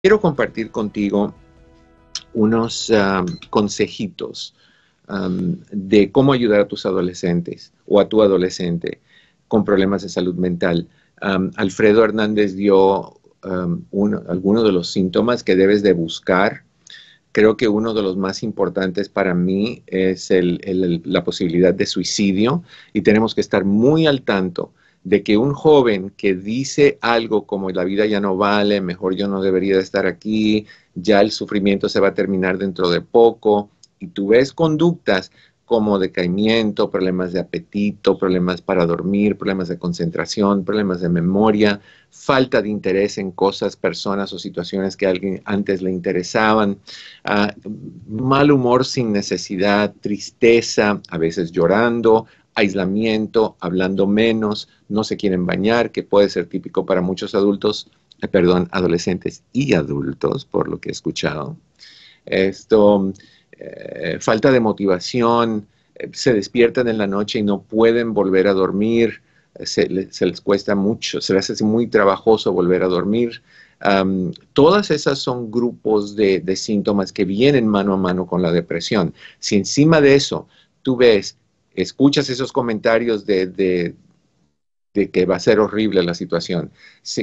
Quiero compartir contigo unos um, consejitos um, de cómo ayudar a tus adolescentes o a tu adolescente con problemas de salud mental. Um, Alfredo Hernández dio algunos de los síntomas que debes de buscar. Creo que uno de los más importantes para mí es la posibilidad de suicidio y tenemos que estar muy al tanto de que un joven que dice algo como la vida ya no vale, mejor yo no debería de estar aquí, ya el sufrimiento se va a terminar dentro de poco, y tú ves conductas como decaimiento, problemas de apetito, problemas para dormir, problemas de concentración, problemas de memoria, falta de interés en cosas, personas o situaciones que alguien antes le interesaban, ah, mal humor sin necesidad, tristeza, a veces llorando, aislamiento, hablando menos, no se quieren bañar, que puede ser típico para muchos adultos, eh, perdón, adolescentes y adultos, por lo que he escuchado. Esto, eh, falta de motivación, eh, se despiertan en la noche y no pueden volver a dormir, se, les cuesta mucho, se les hace muy trabajoso volver a dormir. todas esas son grupos de síntomas que vienen mano a mano con la depresión. Si encima de eso tú ves escuchas esos comentarios de, que va a ser horrible la situación,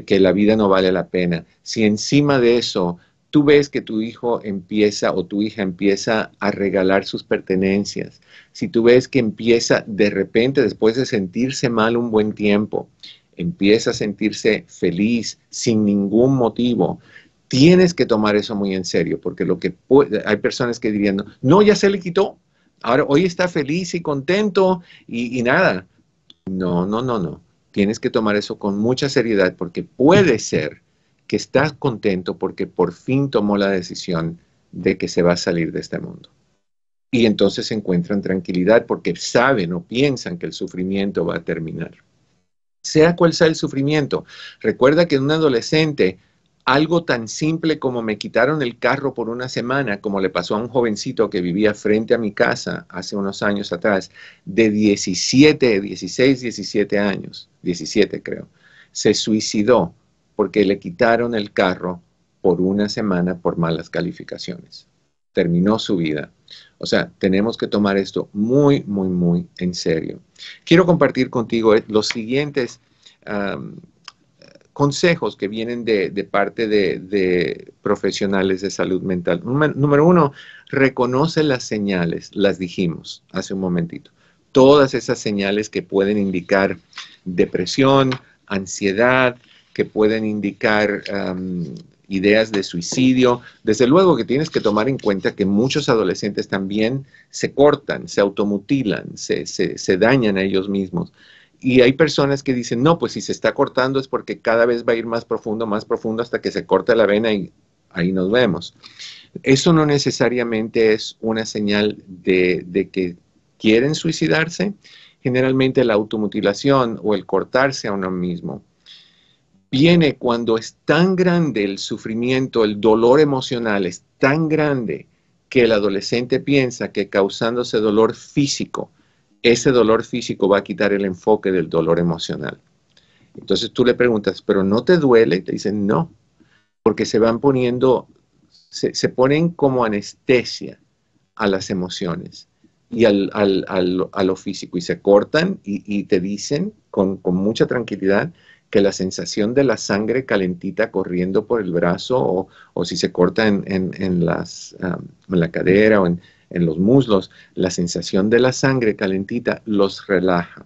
que la vida no vale la pena, si encima de eso tú ves que tu hijo empieza o tu hija empieza a regalar sus pertenencias, si tú ves que empieza de repente después de sentirse mal un buen tiempo, empieza a sentirse feliz sin ningún motivo, tienes que tomar eso muy en serio, porque lo que hay personas que dirían, no, ya se le quitó, Ahora, hoy está feliz y contento y, nada. No, no, no, no. Tienes que tomar eso con mucha seriedad porque puede ser que estás contento porque por fin tomó la decisión de que se va a salir de este mundo. Y entonces se encuentran tranquilidad porque saben o piensan que el sufrimiento va a terminar. Sea cual sea el sufrimiento, recuerda que en un adolescente algo tan simple como me quitaron el carro por una semana, como le pasó a un jovencito que vivía frente a mi casa hace unos años atrás, de 17, 16, 17 años, 17 creo, se suicidó porque le quitaron el carro por una semana por malas calificaciones. Terminó su vida. O sea, tenemos que tomar esto muy, muy, muy en serio. Quiero compartir contigo eh, los siguientes consejos que vienen de, parte de, profesionales de salud mental. Número uno, reconoce las señales, las dijimos hace un momentito. Todas esas señales que pueden indicar depresión, ansiedad, que pueden indicar ideas de suicidio. Desde luego que tienes que tomar en cuenta que muchos adolescentes también se cortan, se automutilan, se dañan a ellos mismos. Y hay personas que dicen, no, pues si se está cortando es porque cada vez va a ir más profundo, más profundo hasta que se corta la vena y ahí nos vemos. Eso no necesariamente es una señal de, de que quieren suicidarse, generalmente la automutilación o el cortarse a uno mismo viene cuando es tan grande el sufrimiento, el dolor emocional es tan grande que el adolescente piensa que causándose dolor físico ese dolor físico va a quitar el enfoque del dolor emocional. Entonces tú le preguntas, ¿pero no te duele? Te dicen, no, porque se van poniendo, se, ponen como anestesia a las emociones y a lo físico y se cortan y, te dicen con, mucha tranquilidad que la sensación de la sangre calentita corriendo por el brazo o, si se corta en, las, ah, en la cadera o en, en los muslos, la sensación de la sangre calentita los relaja.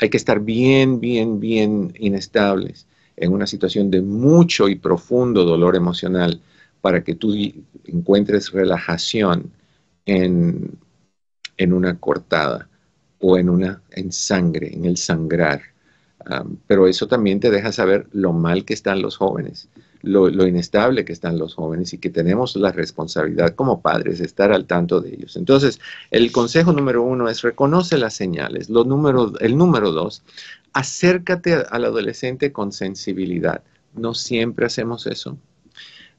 Hay que estar bien, bien, bien inestables en una situación de mucho y profundo dolor emocional para que tú encuentres relajación en, una cortada o en, una, en sangre, en el sangrar. Ah, pero eso también te deja saber lo mal que están los jóvenes lo, inestable que están los jóvenes y que tenemos la responsabilidad como padres de estar al tanto de ellos. Entonces, el consejo número uno es reconoce las señales. el número dos, acércate al adolescente con sensibilidad. No siempre hacemos eso.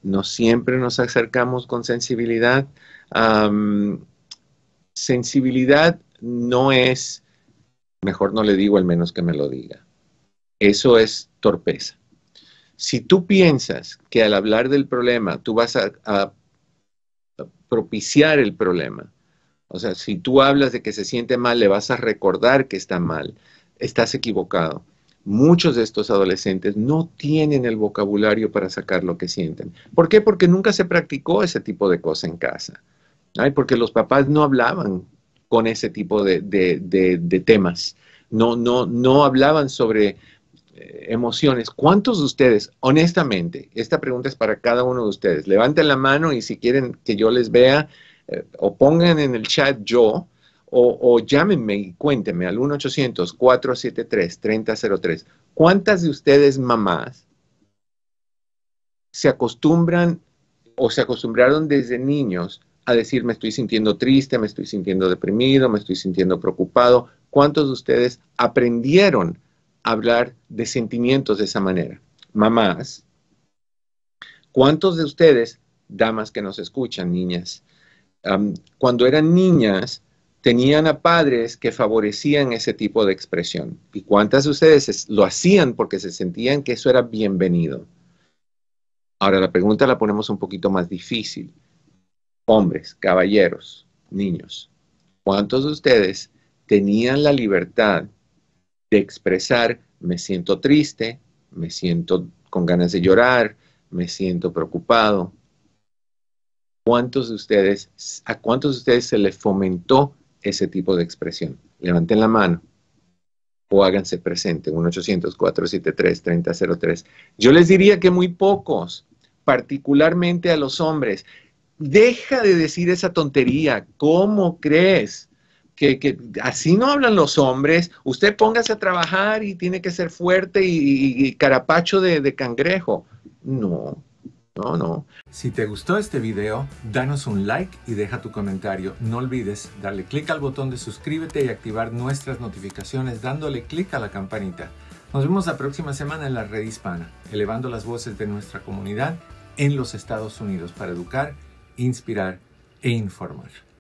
No siempre nos acercamos con sensibilidad. sensibilidad no es, mejor no le digo al menos que me lo diga. Eso es torpeza si tú piensas que al hablar del problema tú vas a, propiciar el problema, o sea, si tú hablas de que se siente mal, le vas a recordar que está mal, estás equivocado. Muchos de estos adolescentes no tienen el vocabulario para sacar lo que sienten. ¿Por qué? Porque nunca se practicó ese tipo de cosa en casa. porque los papás no hablaban con ese tipo de, de temas. No, no, no hablaban sobre eh, emociones, ¿cuántos de ustedes, honestamente, esta pregunta es para cada uno de ustedes, levanten la mano y si quieren que yo les vea, eh, o pongan en el chat yo, o, o llámenme y cuéntenme al 1-800-473-3003. ¿Cuántas de ustedes, mamás, se acostumbran o se acostumbraron desde niños a decir me estoy sintiendo triste, me estoy sintiendo deprimido, me estoy sintiendo preocupado. ¿Cuántos de ustedes aprendieron hablar de sentimientos de esa manera. Mamás, ¿cuántos de ustedes, damas que nos escuchan, niñas, cuando eran niñas, tenían a padres que favorecían ese tipo de expresión. ¿Y cuántas de ustedes lo hacían porque se sentían que eso era bienvenido? Ahora la pregunta la ponemos un poquito más difícil. Hombres, caballeros, niños, ¿cuántos de ustedes tenían la libertad de expresar, me siento triste, me siento con ganas de llorar, me siento preocupado. ¿Cuántos de ustedes, ¿A cuántos de ustedes se les fomentó ese tipo de expresión? Levanten la mano o háganse presente, 1-800-473-3003. Yo les diría que muy pocos, particularmente a los hombres. Deja de decir esa tontería. ¿Cómo crees? que, así no hablan los hombres. Usted póngase a trabajar y tiene que ser fuerte y, carapacho de, de cangrejo. No, no, no. Si te gustó este video, danos un like y deja tu comentario. No olvides darle click al botón de suscríbete y activar nuestras notificaciones dándole click a la campanita. Nos vemos la próxima semana en la red hispana, elevando las voces de nuestra comunidad en los Estados Unidos para educar, inspirar e informar.